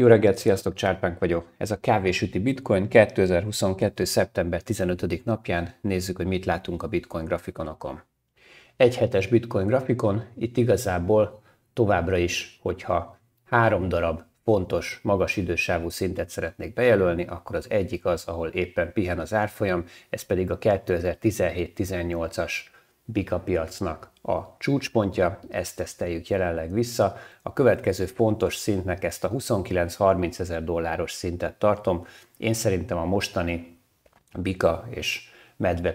Jó reggelt, sziasztok, Csárpánk vagyok. Ez a Kávésüti Bitcoin 2022. szeptember 15. napján. Nézzük, hogy mit látunk a Bitcoin grafikonokon. Egy hetes Bitcoin grafikon, itt igazából továbbra is, hogyha három darab pontos, magas idősávú szintet szeretnék bejelölni, akkor az egyik az, ahol éppen pihen az árfolyam, ez pedig a 2017-18-as bika piacnak a csúcspontja, ezt teszteljük jelenleg vissza. A következő fontos szintnek ezt a 29-30 ezer dolláros szintet tartom. Én szerintem a mostani bika és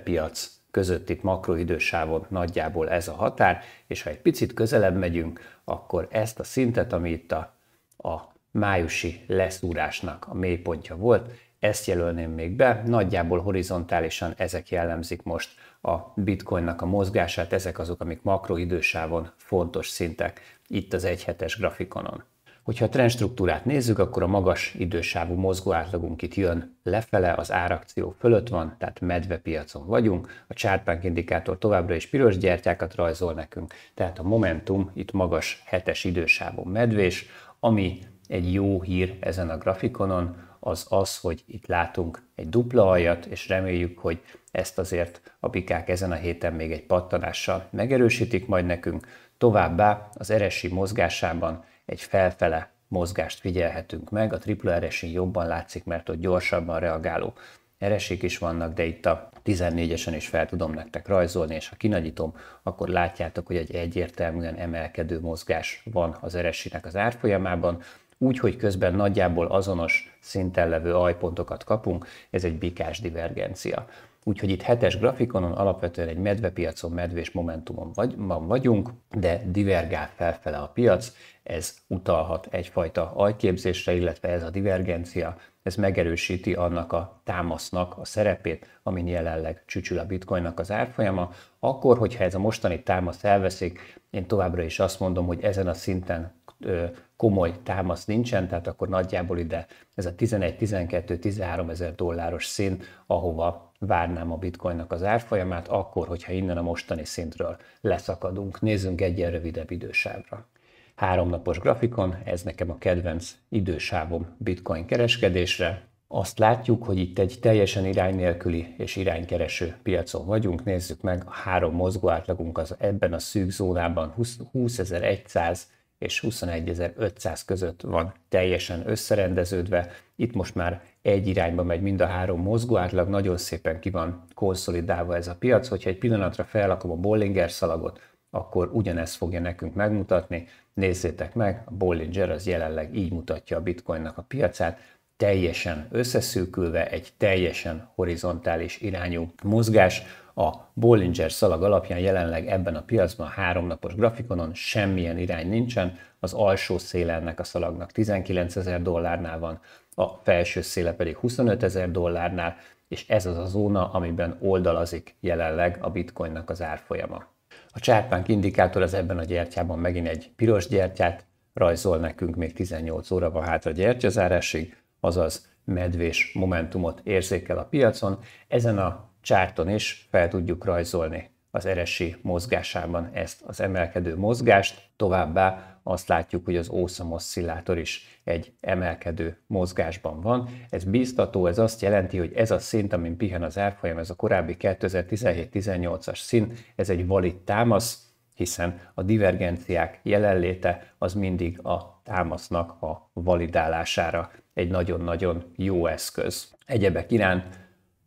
piac között itt makroidősávon nagyjából ez a határ, és ha egy picit közelebb megyünk, akkor ezt a szintet, ami itt a, a májusi leszúrásnak a mélypontja volt, ezt jelölném még be, nagyjából horizontálisan ezek jellemzik most a bitcoinnak a mozgását, ezek azok, amik makroidősávon fontos szintek itt az egyhetes grafikonon. Hogyha a trendstruktúrát nézzük, akkor a magas idősávú mozgó átlagunk itt jön lefele, az árakció fölött van, tehát medvepiacon vagyunk, a chartbank indikátor továbbra is piros gyertyákat rajzol nekünk, tehát a momentum itt magas hetes idősávú medvés, ami egy jó hír ezen a grafikonon, az az, hogy itt látunk egy dupla aljat, és reméljük, hogy ezt azért a bikák ezen a héten még egy pattanással megerősítik majd nekünk. Továbbá az eresi mozgásában egy felfele mozgást figyelhetünk meg, a tripla eresi jobban látszik, mert ott gyorsabban reagáló eresik is vannak, de itt a 14-esen is fel tudom nektek rajzolni, és ha kinagyítom, akkor látjátok, hogy egy egyértelműen emelkedő mozgás van az eresinek az árfolyamában, úgy, hogy közben nagyjából azonos szinten levő ajpontokat kapunk, ez egy bikás divergencia. Úgyhogy itt hetes grafikonon alapvetően egy medvepiacon, medvés momentumon vagy, van vagyunk, de divergál felfele a piac, ez utalhat egyfajta ajképzésre, illetve ez a divergencia, ez megerősíti annak a támasznak a szerepét, amin jelenleg csücsül a bitcoinnak az árfolyama. Akkor, hogyha ez a mostani támasz elveszik, én továbbra is azt mondom, hogy ezen a szinten komoly támasz nincsen, tehát akkor nagyjából ide ez a 11-12-13 ezer dolláros szint, ahova várnám a bitcoinnak az árfolyamát, akkor, hogyha innen a mostani szintről leszakadunk. Nézzünk egy ilyen rövidebb idősávra. Háromnapos grafikon, ez nekem a kedvenc idősávom bitcoin kereskedésre, azt látjuk, hogy itt egy teljesen irány nélküli és iránykereső piacon vagyunk. Nézzük meg, a három mozgó átlagunk az ebben a szűk zónában 20.100 és 21.500 között van teljesen összerendeződve. Itt most már egy irányba megy mind a három mozgó, átlag nagyon szépen ki van konszolidálva ez a piac. Hogyha egy pillanatra fellakom a Bollinger szalagot, akkor ugyanezt fogja nekünk megmutatni. Nézzétek meg, a Bollinger az jelenleg így mutatja a bitcoinnak a piacát, teljesen összeszűkülve, egy teljesen horizontális irányú mozgás a Bollinger szalag alapján jelenleg ebben a piacban a háromnapos grafikonon semmilyen irány nincsen, az alsó széle ennek a szalagnak 19 ezer dollárnál van, a felső széle pedig 25 ezer dollárnál, és ez az a zóna, amiben oldalazik jelenleg a bitcoinnak az árfolyama. A csárpánk indikátor az ebben a gyertyában megint egy piros gyertyát rajzol nekünk, még 18 óra van hátra gyertyazárásig, azaz medvés momentumot érzékel a piacon. Ezen a csárton is fel tudjuk rajzolni az eresi mozgásában ezt az emelkedő mozgást, továbbá azt látjuk, hogy az oszcillátor is egy emelkedő mozgásban van. Ez biztató, ez azt jelenti, hogy ez a szint, amin pihen az árfolyam, ez a korábbi 2017-18-as szint, ez egy valid támasz, hiszen a divergenciák jelenléte az mindig a támasznak a validálására egy nagyon-nagyon jó eszköz. Egyebek iránt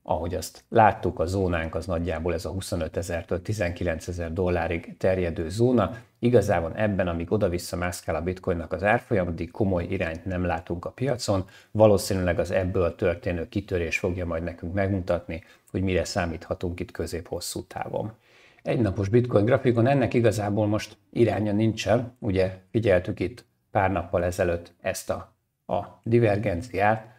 ahogy azt láttuk, a zónánk az nagyjából ez a 25 ezer-től 19 ezer dollárig terjedő zóna. Igazából ebben, amíg oda-vissza mászkál a bitcoinnak az árfolyam, addig komoly irányt nem látunk a piacon. Valószínűleg az ebből történő kitörés fogja majd nekünk megmutatni, hogy mire számíthatunk itt közép-hosszú távon. Egy napos bitcoin grafikon ennek igazából most iránya nincsen, ugye figyeltük itt pár nappal ezelőtt ezt a, a divergenciát,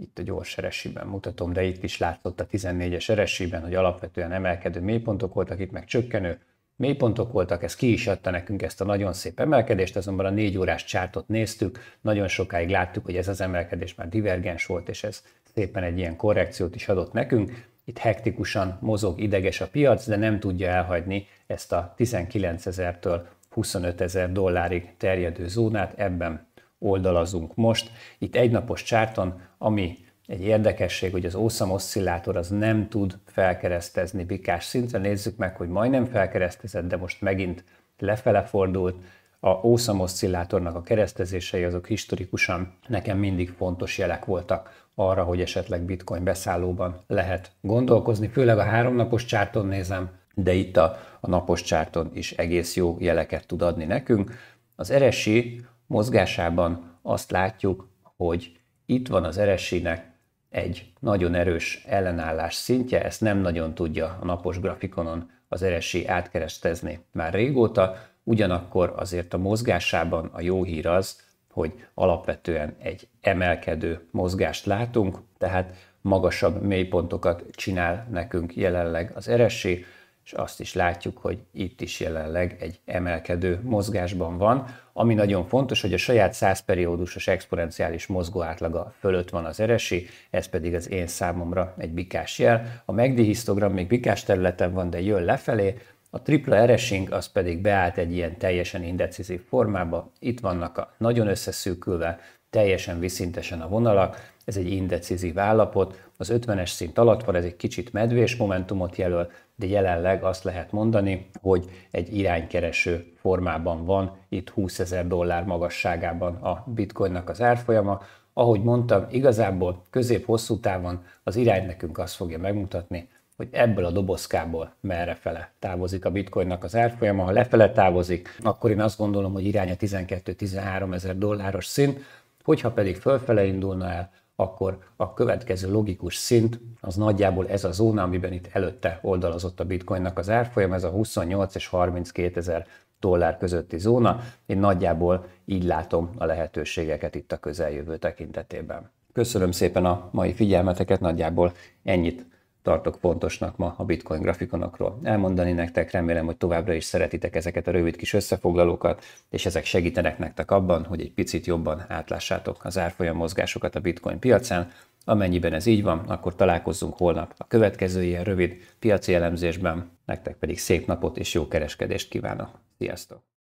itt a gyors eresiben mutatom, de itt is látszott a 14-es eresiben, hogy alapvetően emelkedő mélypontok voltak, itt meg csökkenő mélypontok voltak, ez ki is adta nekünk ezt a nagyon szép emelkedést, azonban a négy órás csártot néztük, nagyon sokáig láttuk, hogy ez az emelkedés már divergens volt, és ez szépen egy ilyen korrekciót is adott nekünk. Itt hektikusan mozog, ideges a piac, de nem tudja elhagyni ezt a 19 ezer-től 25 ezer dollárig terjedő zónát, ebben oldalazunk most. Itt egynapos csárton, ami egy érdekesség, hogy az ószam oszcillátor az nem tud felkeresztezni bikás szintre. Nézzük meg, hogy majdnem felkeresztezett, de most megint lefele fordult. A ószam oszcillátornak a keresztezései azok historikusan nekem mindig fontos jelek voltak arra, hogy esetleg bitcoin beszállóban lehet gondolkozni. Főleg a háromnapos csárton nézem, de itt a, a napos csárton is egész jó jeleket tud adni nekünk. Az RSI mozgásában azt látjuk, hogy itt van az eresinek egy nagyon erős ellenállás szintje, ezt nem nagyon tudja a napos grafikonon az RSI átkeresztezni már régóta, ugyanakkor azért a mozgásában a jó hír az, hogy alapvetően egy emelkedő mozgást látunk, tehát magasabb mélypontokat csinál nekünk jelenleg az RSI, és azt is látjuk, hogy itt is jelenleg egy emelkedő mozgásban van, ami nagyon fontos, hogy a saját 100 periódusos exponenciális mozgó átlaga fölött van az eresi, ez pedig az én számomra egy bikás jel. A megdi histogram még bikás területen van, de jön lefelé, a tripla eresing az pedig beállt egy ilyen teljesen indecizív formába, itt vannak a nagyon összeszűkülve, teljesen viszintesen a vonalak, ez egy indecizív állapot, az 50-es szint alatt van, ez egy kicsit medvés momentumot jelöl, de jelenleg azt lehet mondani, hogy egy iránykereső formában van, itt 20 ezer dollár magasságában a bitcoinnak az árfolyama. Ahogy mondtam, igazából közép-hosszú távon az irány nekünk azt fogja megmutatni, hogy ebből a dobozkából merre fele távozik a bitcoinnak az árfolyama. Ha lefele távozik, akkor én azt gondolom, hogy irány a 12-13 ezer dolláros szint, Hogyha pedig fölfele indulna el, akkor a következő logikus szint az nagyjából ez a zóna, amiben itt előtte oldalazott a bitcoinnak az árfolyam, ez a 28 és 32 ezer dollár közötti zóna. Én nagyjából így látom a lehetőségeket itt a közeljövő tekintetében. Köszönöm szépen a mai figyelmeteket, nagyjából ennyit tartok pontosnak ma a bitcoin grafikonokról elmondani nektek. Remélem, hogy továbbra is szeretitek ezeket a rövid kis összefoglalókat, és ezek segítenek nektek abban, hogy egy picit jobban átlássátok az árfolyam mozgásokat a bitcoin piacán. Amennyiben ez így van, akkor találkozzunk holnap a következő ilyen rövid piaci elemzésben. Nektek pedig szép napot és jó kereskedést kívánok. Sziasztok!